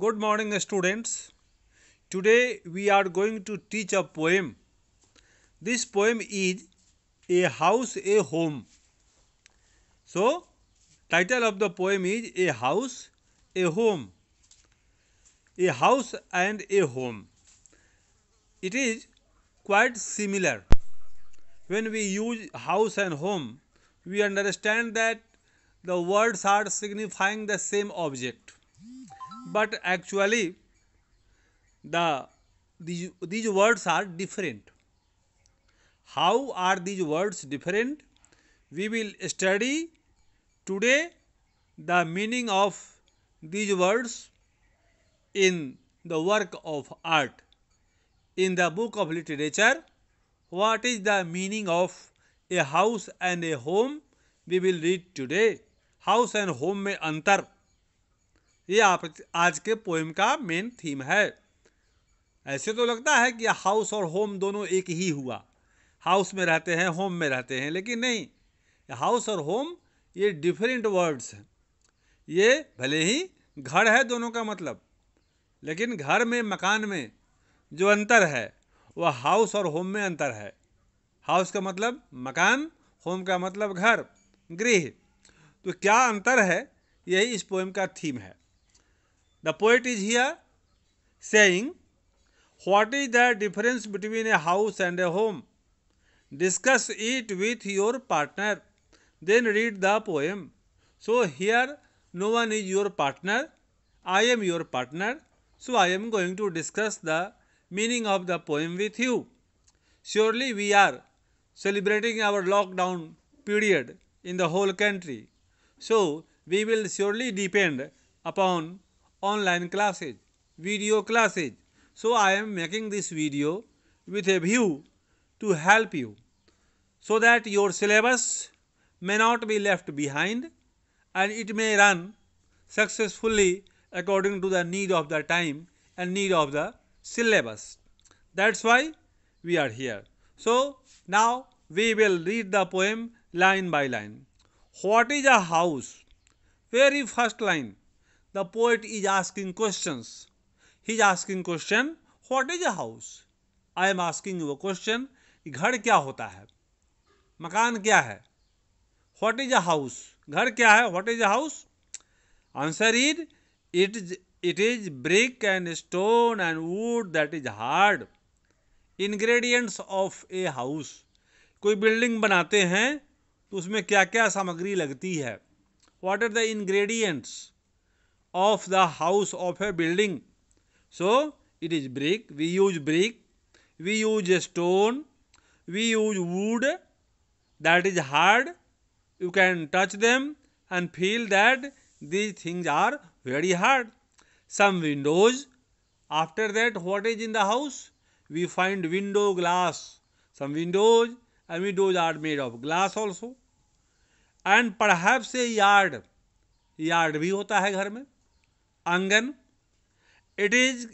Good morning, students. Today we are going to teach a poem. This poem is A House, a Home. So, title of the poem is A House, a Home. A house and a home. It is quite similar. When we use house and home, we understand that the words are signifying the same object. but actually the these, these words are different how are these words different we will study today the meaning of these words in the work of art in the book of literature what is the meaning of a house and a home we will read today house and home mein antar ये आप आज के poem का main theme है ऐसे तो लगता है कि हाउस और होम दोनों एक ही हुआ हाउस में रहते हैं होम में रहते हैं लेकिन नहीं हाउस और होम ये डिफरेंट वर्ड्स हैं ये भले ही घर है दोनों का मतलब लेकिन घर में मकान में जो अंतर है वह हाउस और होम में अंतर है हाउस का मतलब मकान होम का मतलब घर गृह तो क्या अंतर है यही इस पोएम का थीम है The poet is here saying, What is the difference between a house and a home? Discuss it with your partner. Then read the poem. So here, no one is your partner. I am your partner. So I am going to discuss the meaning of the poem with you. Surely we are celebrating our lockdown period in the whole country. So we will surely depend upon online classes, video classes. So I am making this video with a view to help you so that your syllabus may not be left behind and it may run successfully according to the need of the time and need of the syllabus. That's why we are here. So now we will read the poem line by line. What is a house? Very first line. the poet is asking questions. He is asking question, what is a house? I am asking you a घर क्या होता है मकान क्या है what is a house घर क्या है what is a house answer is it is it is brick and stone and wood that is hard ingredients of a house कोई बिल्डिंग बनाते हैं तो उसमें क्या क्या सामग्री लगती है what are the ingredients of the house of a building. So it is brick. We use brick. We use stone. We use wood that is hard. You can touch them and feel that these things are very hard. Some windows. After that, what is in the house? We find window glass. Some windows and windows are made of glass also. and perhaps a yard yard bhi hota hai ghar mein आंगन it is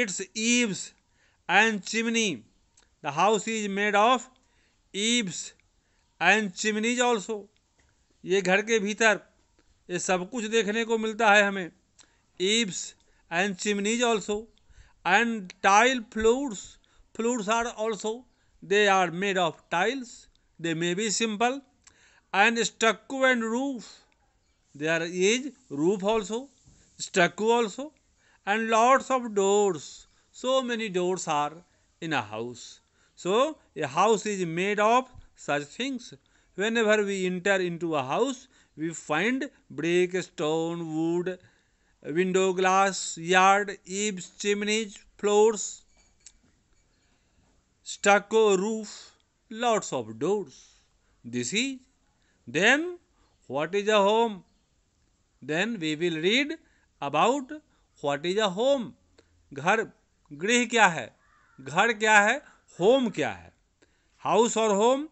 it's eaves and chimney the house is made of eaves and chimneys also ये घर के भीतर ये सब कुछ देखने को मिलता है हमें eaves and chimneys also and tile flues flues are also they are made of tiles they may be simple and stucco and roof they are is roof also stucco also and lots of doors. So many doors are in a house. So a house is made of such things. Whenever we enter into a house, we find brick, stone, wood, window glass, yard, eaves, chimneys, floors, stucco roof, lots of doors. This is then what is a home? Then we will read about what is a home घर गृह क्या है घर क्या है home क्या है house और होम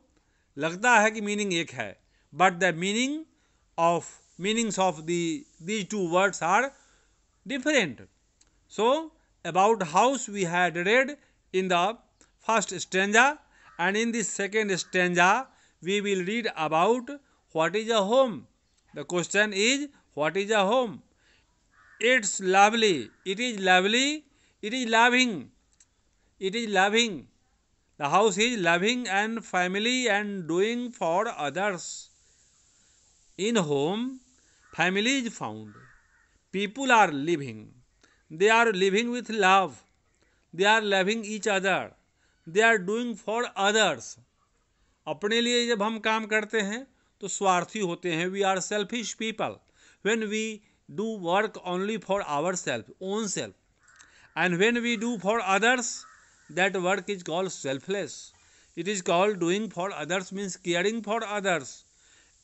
लगता है कि मीनिंग एक है but the meaning of meanings of the these two words are different so about house we had read in the first stanza and in the second stanza we will read about what is a home the question is what is a home it's lovely it is lovely it is loving it is loving the house is loving and family and doing for others in home family is found people are living they are living with love they are loving each other they are doing for others अपने लिए जब हम काम करते हैं तो स्वार्थी होते हैं we are selfish people when we do work only for ourselves, own self. And when we do for others, that work is called selfless. It is called doing for others means caring for others.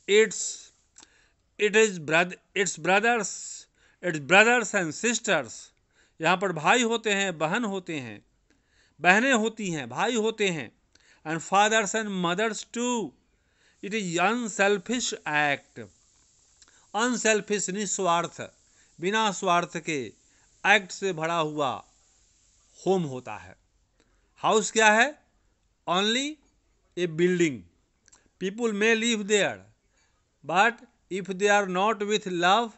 It's it is brother its brothers, its brothers and sisters. यहाँ पर भाई होते हैं बहन होते हैं बहनें होती हैं भाई होते हैं and fathers and mothers too it is unselfish act unselfish निस्वार्थ बिना स्वार्थ के एक्ट से भरा हुआ होम होता है हाउस क्या है only a building people may live there but if they are not with love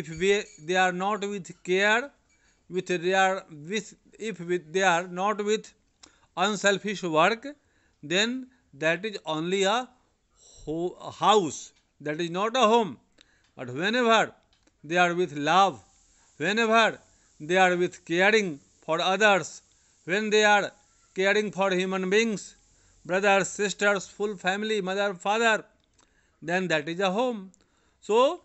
if we they are not with care with they are with if with they are not with unselfish work then that is only a house that is not a home But whenever they are with love, whenever they are with caring for others, when they are caring for human beings, brothers, sisters, full family, mother, father, then that is a home. So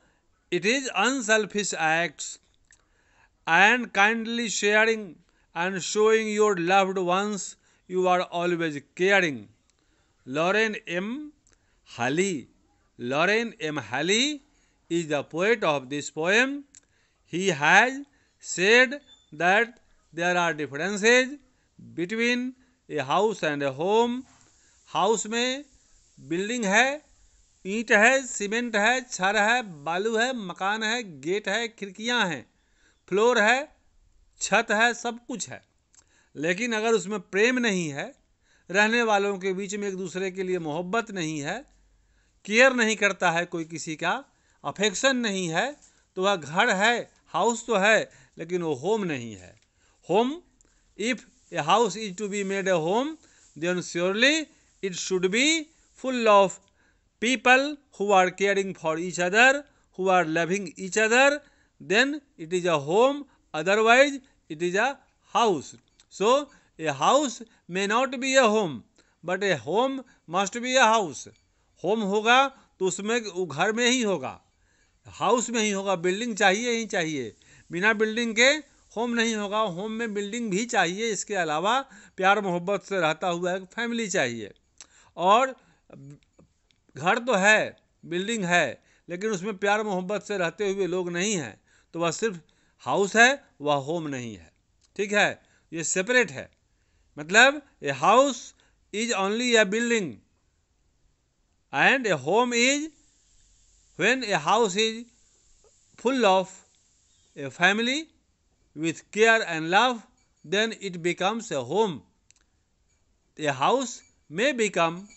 it is unselfish acts and kindly sharing and showing your loved ones you are always caring. Lauren M. Halley. Lauren M. Halley is the poet of this poem. He has said that there are differences between a house and a home. House में building है ईंट है cement है छर है बालू है मकान है गेट है खिड़कियां हैं फ्लोर है छत है सब कुछ है लेकिन अगर उसमें प्रेम नहीं है रहने वालों के बीच में एक दूसरे के लिए मोहब्बत नहीं है केयर नहीं करता है कोई किसी का अफेक्शन नहीं है तो वह घर है हाउस तो है लेकिन वो होम नहीं है home if a house is to be made a home then surely it should be full of people who are caring for each other who are loving each other then it is a home otherwise it is a house so a house may not be a home but a home must be a house home होगा तो उसमें घर में ही होगा house में ही होगा building चाहिए ही चाहिए बिना बिल्डिंग के होम नहीं होगा होम में बिल्डिंग भी चाहिए इसके अलावा प्यार मोहब्बत से रहता हुआ एक फैमिली चाहिए और घर तो है बिल्डिंग है लेकिन उसमें प्यार मोहब्बत से रहते हुए लोग नहीं हैं तो वह सिर्फ हाउस है वह होम नहीं है ठीक है ये सेपरेट है मतलब a house is only a building and a home is When a house is full of a family with care and love, then it becomes a home. A house may become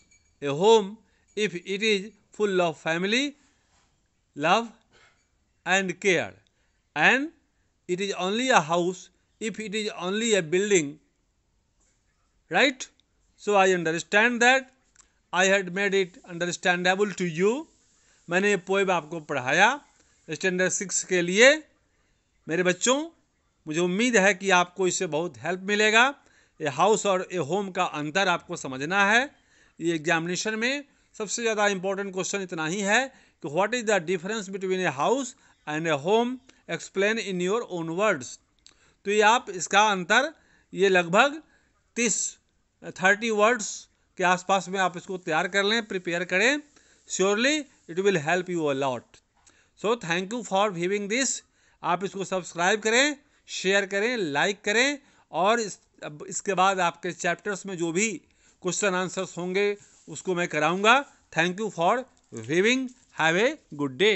a home if it is full of family, love, and care. And it is only a house if it is only a building. Right? So I understand that. I had made it understandable to you. मैंने ये poem आपको पढ़ाया standard six के लिए मेरे बच्चों मुझे उम्मीद है कि आपको इससे बहुत हेल्प मिलेगा ये हाउस और ए होम का अंतर आपको समझना है ये एग्जामिनेशन में सबसे ज़्यादा इम्पोर्टेंट क्वेश्चन इतना ही है कि what is the difference between a house and a home explain in your own words तो ये आप इसका अंतर ये लगभग तीस थर्टी वर्ड्स के आसपास में आप इसको तैयार कर लें प्रिपेयर करें surely it will help you a lot so thank you for viewing this आप इसको सब्सक्राइब करें शेयर करें लाइक करें और इस, अब इसके बाद आपके चैप्टर्स में जो भी क्वेश्चन आंसर्स होंगे उसको मैं कराऊंगा thank you for viewing have a good day